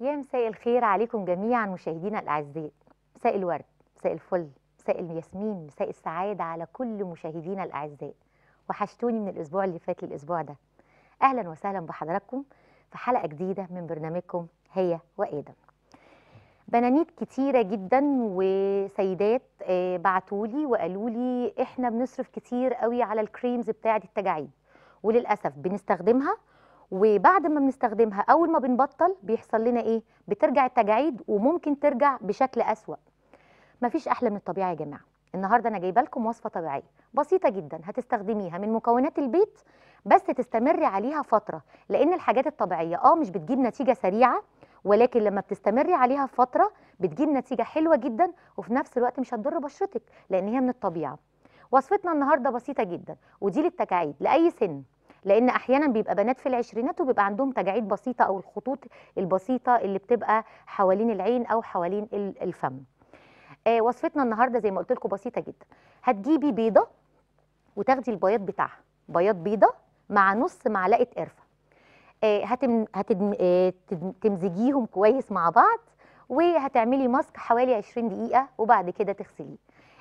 يا مساء الخير عليكم جميعا مشاهدينا الاعزاء مساء الورد مساء الفل مساء الياسمين مساء السعاده على كل مشاهدينا الاعزاء وحشتوني من الاسبوع اللي فات للاسبوع ده اهلا وسهلا بحضراتكم في حلقه جديده من برنامجكم هي وادم بنانيت كتيره جدا وسيدات آه، بعتولي وقالوا لي احنا بنصرف كتير قوي على الكريمز بتاعه التجاعيد وللاسف بنستخدمها وبعد ما بنستخدمها اول ما بنبطل بيحصل لنا ايه بترجع التجاعيد وممكن ترجع بشكل اسوا مفيش احلى من الطبيعه يا جماعه النهارده انا جايبه لكم وصفه طبيعيه بسيطه جدا هتستخدميها من مكونات البيت بس تستمري عليها فتره لان الحاجات الطبيعيه اه مش بتجيب نتيجه سريعه ولكن لما بتستمري عليها فتره بتجيب نتيجه حلوه جدا وفي نفس الوقت مش هتضر بشرتك لان هي من الطبيعه وصفتنا النهارده بسيطه جدا ودي للتجاعيد لاي سن لان احيانا بيبقى بنات في العشرينات وبيبقى عندهم تجاعيد بسيطه او الخطوط البسيطه اللي بتبقى حوالين العين او حوالين الفم آه وصفتنا النهارده زي ما قلت لكم بسيطه جدا هتجيبي بيضه وتاخدي البياض بتاعها بياض بيضه مع نص معلقه قرفه آه هتم آه كويس مع بعض وهتعملي ماسك حوالي 20 دقيقه وبعد كده تغسليه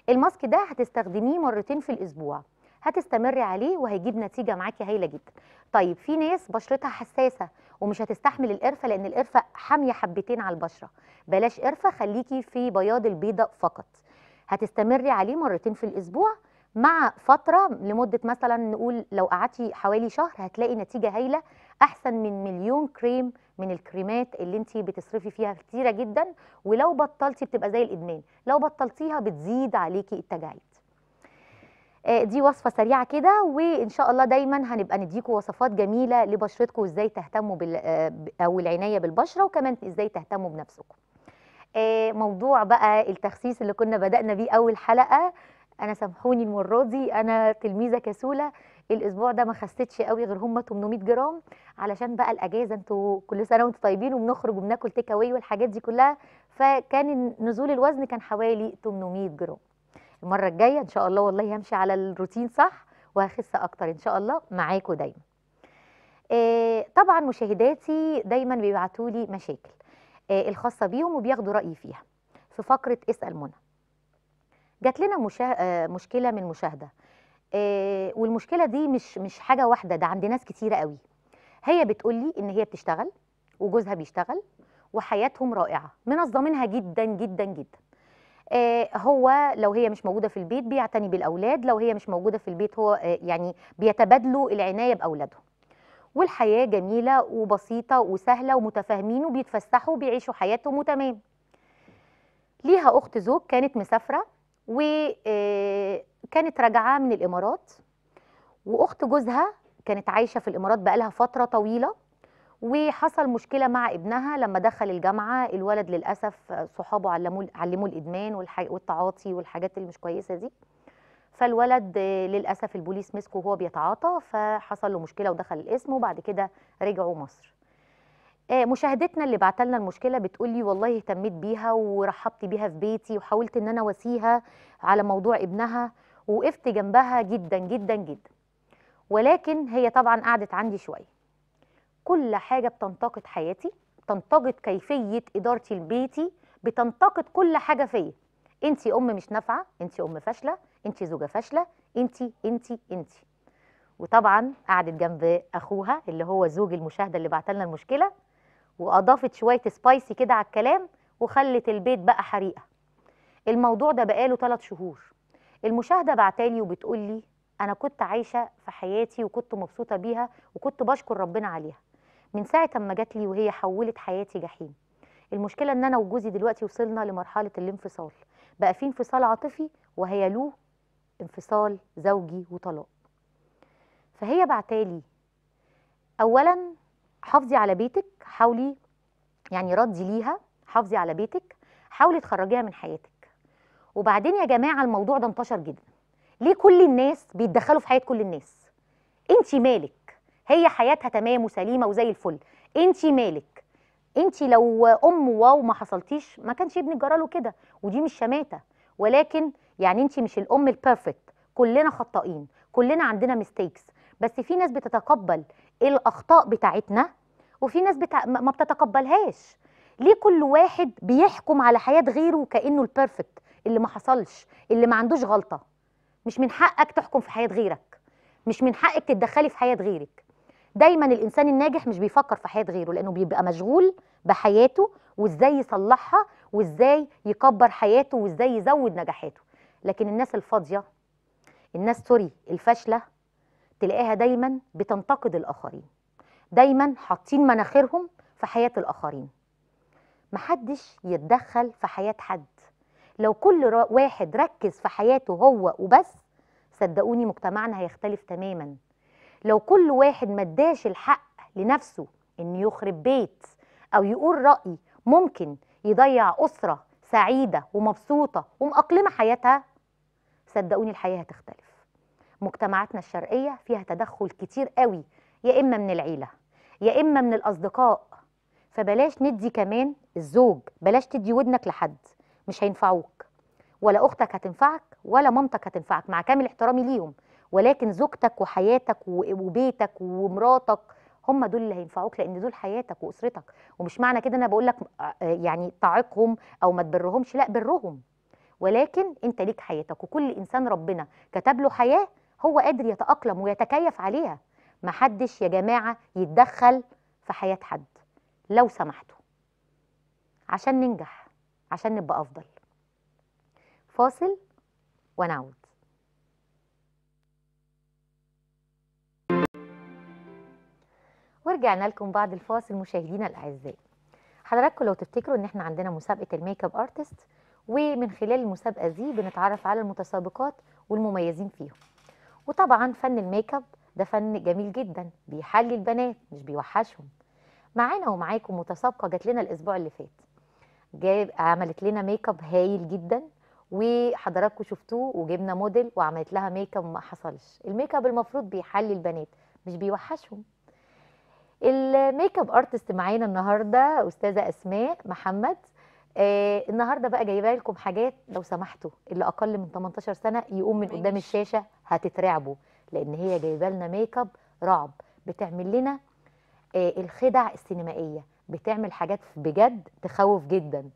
الماسك ده هتستخدميه مرتين في الاسبوع هتستمري عليه وهيجيب نتيجه معاكي هايله جدا طيب في ناس بشرتها حساسه ومش هتستحمل القرفه لان القرفه حاميه حبتين على البشره بلاش قرفه خليكي في بياض البيضه فقط هتستمري عليه مرتين في الاسبوع مع فتره لمده مثلا نقول لو قعدتي حوالي شهر هتلاقي نتيجه هايله احسن من مليون كريم من الكريمات اللي انت بتصرفي فيها كتيره جدا ولو بطلتي بتبقى زي الادمان لو بطلتيها بتزيد عليكي التجاعيد آه، دي وصفه سريعه كده وان شاء الله دايما هنبقى نديكم وصفات جميله لبشرتكم وازاي تهتموا بال آه، او العنايه بالبشره وكمان ازاي تهتموا بنفسكم آه، موضوع بقى التخسيس اللي كنا بدانا بيه اول حلقه انا سامحوني المره دي انا تلميذه كسوله الاسبوع ده ما خستش قوي غير هم 800 جرام علشان بقى الاجازه انتوا كل سنه وانتوا طيبين وبنخرج وبناكل تيك اواي والحاجات دي كلها فكان نزول الوزن كان حوالي 800 جرام المره الجايه ان شاء الله والله همشي على الروتين صح وهخس اكتر ان شاء الله معاكم دايما آه، طبعا مشاهداتي دايما بيبعتوا لي مشاكل آه، الخاصه بيهم وبياخدوا رايي فيها في فقره اسال منى جات لنا مشا... آه، مشكله من مشاهده والمشكله دي مش مش حاجه واحده ده عند ناس كتيره قوي هي بتقول لي ان هي بتشتغل وجوزها بيشتغل وحياتهم رائعه منظمينها جدا جدا جدا آه، هو لو هي مش موجوده في البيت بيعتني بالاولاد لو هي مش موجوده في البيت هو آه، يعني بيتبادلوا العنايه باولادهم والحياه جميله وبسيطه وسهله ومتفاهمين وبيتفسحوا وبيعيشوا حياتهم وتمام ليها اخت زوج كانت مسافره وكانت آه، راجعه من الامارات واخت جوزها كانت عايشه في الامارات بقالها فتره طويله وحصل مشكله مع ابنها لما دخل الجامعه الولد للاسف صحابه علموه علموه الادمان والتعاطي والحاجات اللي مش كويسه دي فالولد للاسف البوليس مسكه وهو بيتعاطى فحصل له مشكله ودخل القسم وبعد كده رجعوا مصر آه، مشاهدتنا اللي بعتلنا المشكله بتقول لي والله اهتميت بيها ورحبت بيها في بيتي وحاولت ان انا واسيها على موضوع ابنها وقفت جنبها جدا جدا جدا ولكن هي طبعا قعدت عندي شويه كل حاجه بتنتقد حياتي بتنتقد كيفيه ادارتي لبيتي بتنتقد كل حاجه فيا انت ام مش نافعه انت ام فاشله انت زوجه فاشله انت انت انت وطبعا قعدت جنب اخوها اللي هو زوج المشاهده اللي بعت لنا المشكله واضافت شويه سبايسي كده على الكلام وخلت البيت بقى حريقه الموضوع ده بقاله ثلاث شهور المشاهده بعتالي وبتقول لي انا كنت عايشه في حياتي وكنت مبسوطه بيها وكنت بشكر ربنا عليها من ساعه ما جات لي وهي حولت حياتي جحيم المشكله ان انا وجوزي دلوقتي وصلنا لمرحله الانفصال بقى في انفصال عاطفي وهي له انفصال زوجي وطلاق فهي بعتالي اولا حافظي على بيتك حاولي يعني ردي ليها حافظي على بيتك حاولي تخرجيها من حياتك وبعدين يا جماعه الموضوع ده انتشر جدا ليه كل الناس بيتدخلوا في حياه كل الناس انت مالك هي حياتها تمام وسليمه وزي الفل انت مالك انت لو ام واو ما حصلتيش ما كانش ابنك جراله كده ودي مش شماته ولكن يعني انت مش الام البيرفكت كلنا خطائين كلنا عندنا ميستيكس بس في ناس بتتقبل الاخطاء بتاعتنا وفي ناس بتا... ما بتتقبلهاش ليه كل واحد بيحكم على حياه غيره كانه البيرفكت اللي ما حصلش اللي ما عندوش غلطه مش من حقك تحكم في حياه غيرك مش من حقك تتدخلي في حياه غيرك دايما الانسان الناجح مش بيفكر في حياه غيره لانه بيبقى مشغول بحياته وازاي يصلحها وازاي يكبر حياته وازاي يزود نجاحاته لكن الناس الفاضيه الناس سوري الفاشله تلاقيها دايما بتنتقد الاخرين دايما حاطين مناخيرهم في حياه الاخرين محدش يتدخل في حياه حد لو كل واحد ركز في حياته هو وبس صدقوني مجتمعنا هيختلف تماما لو كل واحد ما اداش الحق لنفسه ان يخرب بيت او يقول راي ممكن يضيع اسره سعيده ومبسوطه ومأقلمه حياتها صدقوني الحياه هتختلف مجتمعاتنا الشرقيه فيها تدخل كتير قوي يا اما من العيله يا اما من الاصدقاء فبلاش ندي كمان الزوج بلاش تدي ودنك لحد مش هينفعوك ولا اختك هتنفعك ولا مامتك هتنفعك مع كامل احترامي ليهم ولكن زوجتك وحياتك وبيتك ومراتك هم دول اللي هينفعوك لان دول حياتك واسرتك ومش معنى كده انا بقول لك آه، آه، يعني تعيقهم او ما تبرهمش لا برهم ولكن انت ليك حياتك وكل انسان ربنا كتب له حياه هو قادر يتاقلم ويتكيف عليها محدش يا جماعه يتدخل في حياه حد لو سمحتوا عشان ننجح عشان نبقى افضل فاصل ونعود ورجعنا لكم بعد الفاصل مشاهدينا الاعزاء حضراتكم لو تفتكروا ان احنا عندنا مسابقه الميك اب ارتست ومن خلال المسابقه دي بنتعرف على المتسابقات والمميزين فيهم وطبعا فن الميك اب ده فن جميل جدا بيحلي البنات مش بيوحشهم معانا ومعاكم متسابقه جات لنا الاسبوع اللي فات جاب عملت لنا ميك اب هايل جدا وحضراتكم شفتوه وجبنا موديل وعملت لها ميك اب ما حصلش الميك اب المفروض بيحلي البنات مش بيوحشهم الميك اب ارتست معانا النهارده استاذه اسماء محمد آه النهارده بقى جايبه لكم حاجات لو سمحتوا اللي اقل من 18 سنه يقوم من قدام الشاشه هتترعبوا لان هي جايبه لنا ميك اب رعب بتعمل لنا آه الخدع السينمائيه بتعمل حاجات بجد تخوف جدا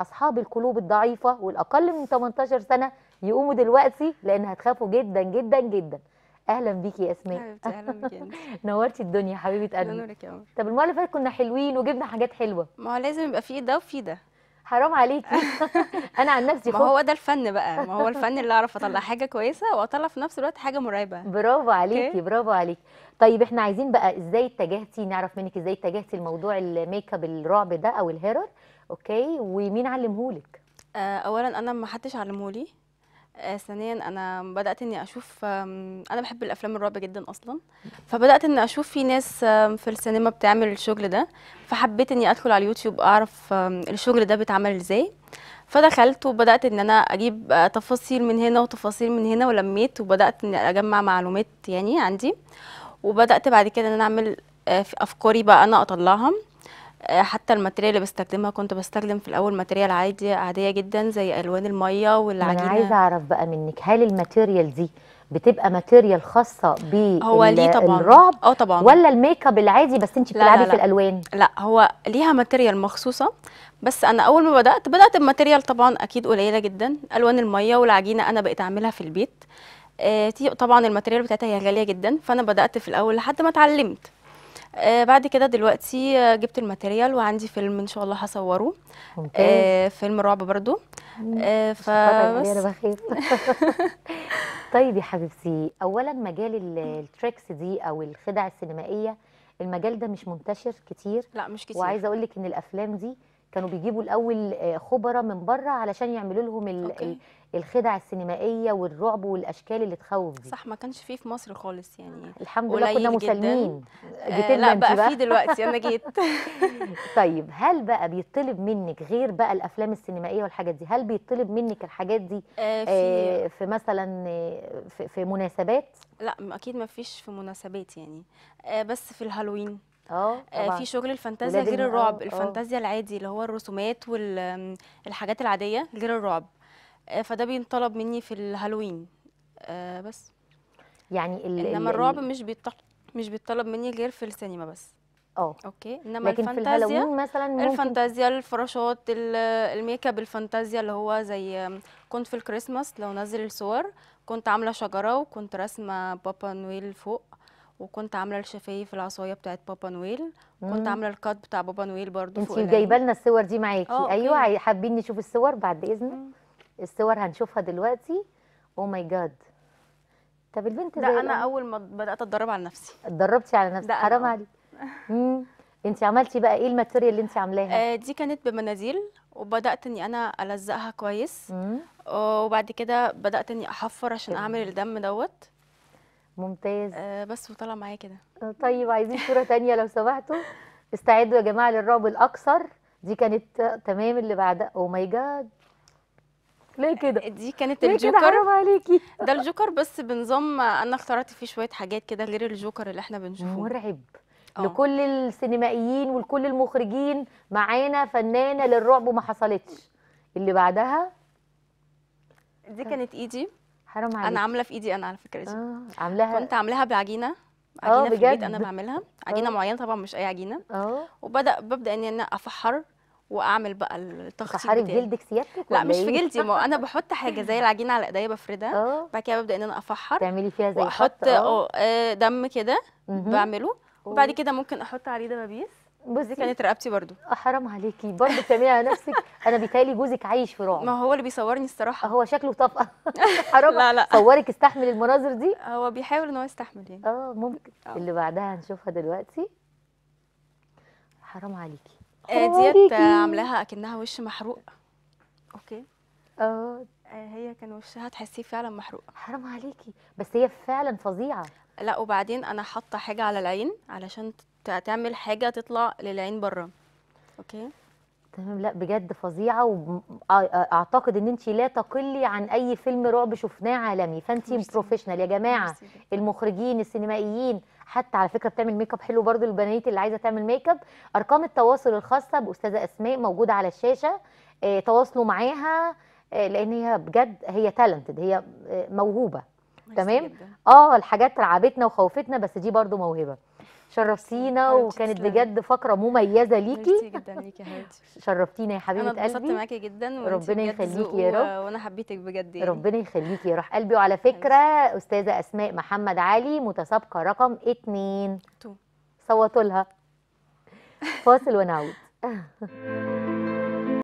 اصحاب القلوب الضعيفه والاقل من 18 سنه يقوموا دلوقتي لان هتخافوا جدا جدا جدا اهلا بيكي يا اسماء حبيبتي اهلا بيكي نورتي الدنيا حبيبه قلبي نورك يا عمر طب المره اللي فاتت كنا حلوين وجبنا حاجات حلوه ما هو لازم يبقى في ده وفي ده حرام عليكي انا عن نفسي ما هو ده الفن بقى ما هو الفن اللي اعرف اطلع حاجه كويسه واطلع في نفس الوقت حاجه مرعبه برافو عليكي okay. برافو عليكي طيب احنا عايزين بقى ازاي اتجهتي نعرف منك ازاي اتجهتي لموضوع الميك اب الرعب ده او الهيرر اوكي ومين علمهولك آه، اولا انا ما حدش علمهولي آه، ثانيا انا بدات اني اشوف انا بحب الافلام الرعب جدا اصلا فبدات اني اشوف في ناس في السينما بتعمل الشغل ده فحبيت اني ادخل على اليوتيوب اعرف الشغل ده بيتعمل ازاي فدخلت وبدات ان انا اجيب آه، تفاصيل من هنا وتفاصيل من هنا ولميت وبدات اني اجمع معلومات يعني عندي وبدات بعد كده ان انا اعمل آه، افكاري بقى انا اطلعها آه، حتى الماتيريال اللي بستخدمها كنت بستخدم في الاول ماتيريال عادي عاديه جدا زي الوان الميه والعجينه انا عايزه اعرف بقى منك هل الماتيريال دي بتبقى ماتيريال خاصه ب هو ليه طبعا الرعب اه طبعا ولا الميك اب العادي بس انت بتلعبي في الالوان لا هو ليها ماتيريال مخصوصه بس انا اول ما بدات بدات بماتيريال طبعا اكيد قليله جدا الوان الميه والعجينه انا بقيت اعملها في البيت آه طبعا الماتيريال بتاعتها هي غاليه جدا فانا بدات في الاول لحد ما اتعلمت آه، بعد كده دلوقتي آه، جبت الماتيريال وعندي فيلم ان شاء الله هصوره ممتاز. آه، فيلم رعب برضو ف طيب يا حبيبتي اولا مجال التريكس دي او الخدع السينمائيه المجال ده مش منتشر كتير لا مش كتير وعايزه اقول لك ان الافلام دي كانوا بيجيبوا الاول آه، خبراء من بره علشان يعملوا لهم الخدع السينمائيه والرعب والاشكال اللي تخوف دي صح ما كانش فيه في مصر خالص يعني الحمد لله كنا مسالمين جدا. آه لا بقى, بقى في دلوقتي انا جيت طيب هل بقى بيطلب منك غير بقى الافلام السينمائيه والحاجات دي هل بيطلب منك الحاجات دي آه في, آه في مثلا آه، في, في مناسبات لا اكيد ما فيش في مناسبات يعني آه بس في الهالوين اه, اه في شغل الفانتازيا غير اه الرعب اه الفانتازيا العادي اللي هو الرسومات والحاجات العاديه غير الرعب فده بينطلب مني في الهالوين بس يعني ال انما الرعب مش مش بيطلب مني غير في السينما بس اه اوكي انما لكن الفانتازيا في مثلا ممكن الفانتازيا الفراشات الميك اب الفانتازيا اللي هو زي كنت في الكريسماس لو نزل الصور كنت عامله شجره وكنت راسمه بابا نويل فوق وكنت عامله الشفايف العصايه بتاعت بابا نويل وكنت عامله الكات بتاع بابا نويل برضو انت جايبه لنا الصور دي معاكي اه، ايوه حابين نشوف الصور بعد اذنك الصور هنشوفها دلوقتي او ماي جاد طب البنت ده انا اول ما بدات اتدرب على نفسي اتدربتي على نفسك حرام عليك انت عملتي بقى ايه الماتيريال اللي انت عاملاها آه دي كانت بمناديل وبدات اني انا الزقها كويس آه، وبعد كده بدات اني احفر عشان اعمل الدم دوت ممتاز آه بس وطلع معايا كده آه، طيب عايزين صوره تانية لو سمحتوا استعدوا يا جماعه للرعب الاكثر دي كانت آه، تمام اللي بعدها او ماي جاد ليه كده آه، دي كانت ليه الجوكر حرام عليكي ده الجوكر بس بنظام انا اخترعت فيه شويه حاجات كده غير الجوكر اللي احنا بنشوفه مرعب أوه. لكل السينمائيين ولكل المخرجين معانا فنانه للرعب وما حصلتش اللي بعدها دي كانت ايدي حرام عليك انا عامله في ايدي انا على فكره دي اه عاملاها كنت عاملاها بعجينه آه، عجينه في البيت انا بعملها عجينه أوه. معينه طبعا مش اي عجينه اه وبدا ببدا ان انا افحر واعمل بقى التخطيط بتاعي في جلدك سيادتك لا مش في إيه؟ جلدي ما انا بحط حاجه زي العجينه على ايديا بفردها آه. بعد كده ببدا ان انا افحر تعملي فيها زي واحط آه. اه دم كده بعمله وبعد كده ممكن احط عليه دبابيس بصي كانت رقبتي برضو آه، حرام عليكي برضو بتعمليها نفسك انا بيتهيألي جوزك عايش في رعب ما هو اللي بيصورني الصراحه آه، هو شكله طفقه حرام لا لا صورك استحمل المناظر دي هو بيحاول ان هو يستحمل يعني اه ممكن أوه. اللي بعدها هنشوفها دلوقتي حرام عليكي آه، ديت عاملاها اكنها وش محروق اوكي اه هي كان وشها تحسيه فعلا محروق حرام عليكي بس هي فعلا فظيعه لا وبعدين انا حاطه حاجه على العين علشان تعمل حاجه تطلع للعين بره اوكي تمام لا بجد فظيعه واعتقد ان انت لا تقلي عن اي فيلم رعب شفناه عالمي فانت بروفيشنال يا جماعه المخرجين السينمائيين حتى على فكره بتعمل ميك اب حلو برضو البنات اللي عايزه تعمل ميك اب ارقام التواصل الخاصه باستاذه اسماء موجوده على الشاشه اه تواصلوا معاها آه، لان هي بجد هي تالنتد هي آه، موهوبه تمام اه الحاجات رعبتنا وخوفتنا بس دي برضو موهبه شرفتينا وكانت بجد فقره مميزه ليكي جدا ليكي يا شرفتينا يا حبيبه قلبي انا اتبسطت معاكي جدا ربنا يخليكي يا رب وانا حبيتك بجد يعني. ربنا يخليكي يا روح قلبي وعلى فكره استاذه اسماء محمد علي متسابقه رقم اتنين صوتوا لها فاصل ونعود